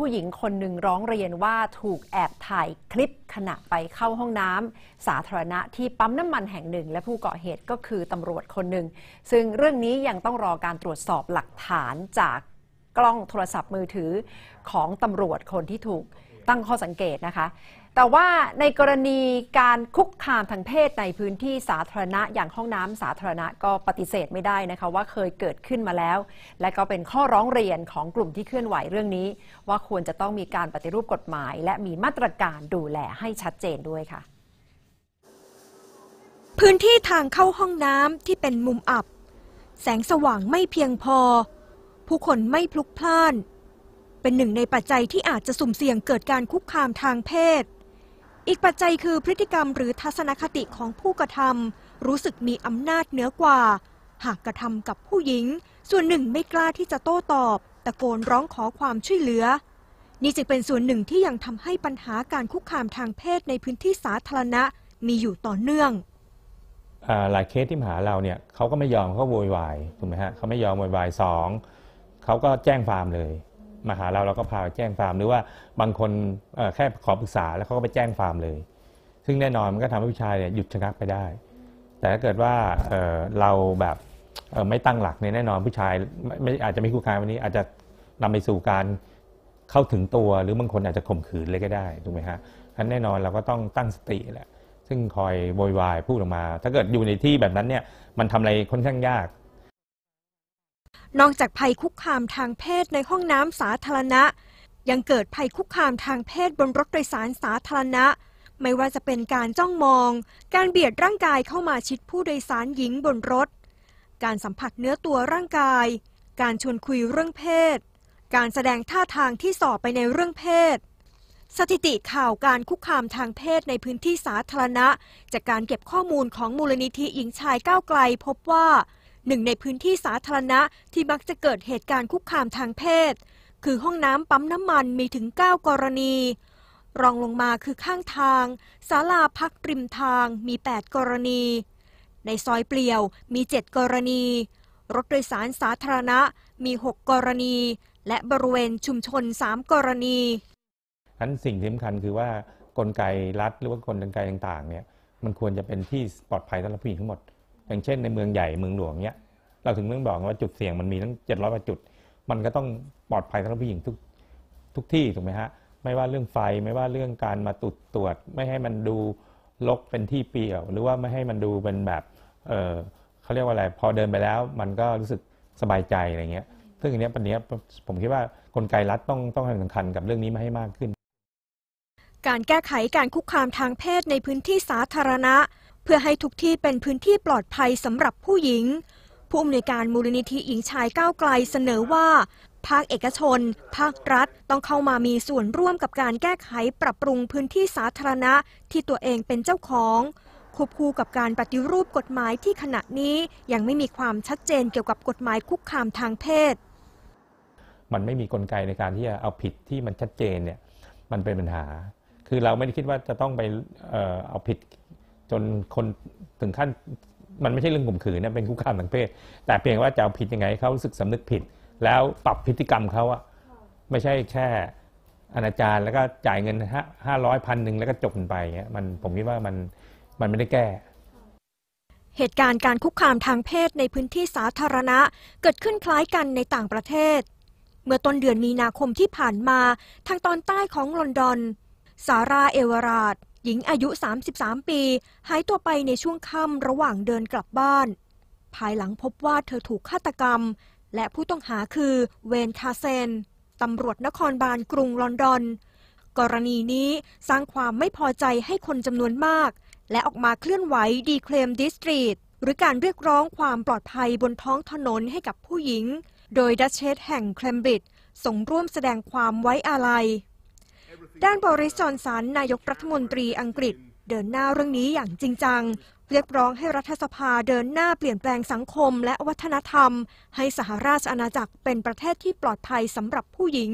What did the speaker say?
ผู้หญิงคนหนึ่งร้องเรียนว่าถูกแอบถ่ายคลิปขณะไปเข้าห้องน้ำสาธารณะที่ปั๊มน้ำมันแห่งหนึ่งและผู้ก่อเหตุก็คือตำรวจคนหนึ่ง ซึ่งเรื่องนี้ยังต้องรอการตรวจสอบหลักฐานจากกล้องโทรศัพท์มือถือของตำรวจคนที่ถูกตั้งข้อสังเกตนะคะแต่ว่าในกรณีการคุกคามทางเพศในพื้นที่สาธารณะอย่างห้องน้ำสาธารณะก็ปฏิเสธไม่ได้นะคะว่าเคยเกิดขึ้นมาแล้ว และก็เป็นข้อร้องเรียนของกลุ่มที่เคลื่อนไหวเรื่องนี้ ว่าควรจะต้องมีการปฏิรูปกฎหมาย และมีมาตรการดูแลให้ชัดเจนด้วยค่ะ พื้นที่ทางเข้าห้องน้ำที่เป็นมุมอับ แสงสว่างไม่เพียงพอ ผู้คนไม่พลุกพล่านเป็นหนึ่งในปัจจัยที่อาจจะสุ่มเสี่ยงเกิดการคุกคามทางเพศ อีกปัจจัยคือพฤติกรรมหรือทัศนคติของผู้กระทำรู้สึกมีอำนาจเหนือกว่า หากกระทำกับผู้หญิง ส่วนหนึ่งไม่กล้าที่จะโต้ตอบตะโกนร้องขอความช่วยเหลือ นี่จึงเป็นส่วนหนึ่งที่ยังทำให้ปัญหาการคุกคามทางเพศในพื้นที่สาธารณะมีอยู่ต่อเนื่องหลายเคสที่มหาเราเนี่ยเขาก็ไม่ยอมเขาโวยวายถูกไหมฮะเขาไม่ยอมโวยวายสองเขาก็แจ้งความเลยมาหาเราเราก็พาแจ้งความหรือว่าบางคนแค่ขอปรึกษา แล้วเขาก็ไปแจ้งความเลย ซึ่งแน่นอนมันก็ทำให้ผู้ชายเนี่ยหยุดชะงักไปได้ แต่ถ้าเกิดว่าเราแบบไม่ตั้งหลักในแน่นอนผู้ชายไม่อาจจะไม่คู่้ารวันนี้อาจจะนำไปสู่การเข้าถึงตัวหรือบางคนอาจจะข่มขืนเลยก็ได้ถูกไหมฮะทั้นแน่นอนเราก็ต้องตั้งสติแหละซึ่งคอยโวยวายพูดออกมา ถ้าเกิดอยู่ในที่แบบนั้นเนี่ยมันทำอะไรค่อนข้างยากนอกจากภัยคุกคามทางเพศในห้องน้ำสาธารณะ ยังเกิดภัยคุกคามทางเพศบนรถโดยสารสาธารณะ ไม่ว่าจะเป็นการจ้องมอง การเบียดร่างกายเข้ามาชิดผู้โดยสารหญิงบนรถ การสัมผัสเนื้อตัวร่างกาย การชวนคุยเรื่องเพศ การแสดงท่าทางที่สอบไปในเรื่องเพศ สถิติข่าวการคุกคามทางเพศในพื้นที่สาธารณะ จากการเก็บข้อมูลของมูลนิธิหญิงชายก้าวไกลพบว่าหนึ่งในพื้นที่สาธารณะที่มักจะเกิดเหตุการณ์คุกคามทางเพศ คือห้องน้ำปั๊มน้ำมันมีถึง 9 กรณี รองลงมาคือข้างทางศาลาพักริมทางมี 8 กรณี ในซอยเปลี่ยวมี 7 กรณี รถโดยสารสาธารณะมี 6 กรณี และบริเวณชุมชน 3 กรณีนั้นสิ่งสำคัญคือว่ากลไกรัฐหรือว่ากลไกต่างๆเนี่ยมันควรจะเป็นที่ปลอดภัยสำหรับผู้หญิงทั้งหมดอย่างเช่นในเมืองใหญ่เมืองหลวงเนี้ย เราถึงเ้ื่องบอกว่าจุดเสี่ยงมันมีทั้งเจ็ดร้อยกว่าจุด มันก็ต้องปลอดภัยสำหรับผู้หญิงทุกทุกที่ถูกไหมฮะ ไม่ว่าเรื่องไฟไม่ว่าเรื่องการมาตุดตรวจ ไม่ให้มันดูลกเป็นที่เปี่ยว หรือว่าไม่ให้มันดูเป็นแบบ เออเขาเรียกว่าอะไรพอเดินไปแล้วมันก็รู้สึกสบายใจอะไรเงี้ยซึ่งอันนี้ปัญหาผมคิดว่ากลไกรัฐต้องต้องให้สำคัญกับเรื่องนี้มาให้มากขึ้น การแก้ไขการคุกคามทางเพศในพื้นที่สาธารณะเพื่อให้ทุกที่เป็นพื้นที่ปลอดภัยสำหรับผู้หญิง ผู้อำนวยการมูลนิธิหญิงชายก้าวไกลเสนอว่า ภาคเอกชน ภาครัฐต้องเข้ามามีส่วนร่วมกับการแก้ไขปรับปรุงพื้นที่สาธารณะที่ตัวเองเป็นเจ้าของ ควบคู่กับการปฏิรูปกฎหมายที่ขณะนี้ยังไม่มีความชัดเจนเกี่ยวกับกฎหมายคุกคามทางเพศ มันไม่มีกลไกในการที่จะเอาผิดที่มันชัดเจนเนี่ยมันเป็นปัญหา คือเราไม่ได้คิดว่าจะต้องไปเอาผิดจนคนถึงขั้น มันไม่ใช่เรื่องข่มขืนนะเป็นคุกคามทางเพศ แต่เพียงว่าจะเอาผิดยังไงเขารู้สึกสำนึกผิด แล้วปรับพฤติกรรมเขาอะไม่ใช่แค่อนาจารแล้วก็จ่ายเงินห้าร้อยพันหนึ่งแล้วก็จบไปเงี้ยมันผมคิดว่ามันมันไม่ได้แก้ เหตุการณ์การคุกคามทางเพศในพื้นที่สาธารณะเกิดขึ้นคล้ายกันในต่างประเทศ เมื่อต้นเดือนมีนาคมที่ผ่านมาทางตอนใต้ของลอนดอนสาราเอเวราดหญิงอายุ 33 ปี หายตัวไปในช่วงค่ำระหว่างเดินกลับบ้าน ภายหลังพบว่าเธอถูกฆาตกรรม และผู้ต้องหาคือเวนคาเซน ตำรวจนครบาลกรุงลอนดอน กรณีนี้สร้างความไม่พอใจให้คนจำนวนมาก และออกมาเคลื่อนไหวดีเคลมดิสตรีทหรือการเรียกร้องความปลอดภัยบนท้องถนนให้กับผู้หญิง โดยดัชเชสแห่งเคลมบริดส่งร่วมแสดงความไว้อาลัยด้านบริสจอนสันนายกรัฐมนตรีอังกฤษ เดินหน้าเรื่องนี้อย่างจริงจัง เรียกร้องให้รัฐสภาเดินหน้าเปลี่ยนแปลงสังคมและวัฒนธรรม ให้สหราชอาณาจักรเป็นประเทศที่ปลอดภัยสำหรับผู้หญิง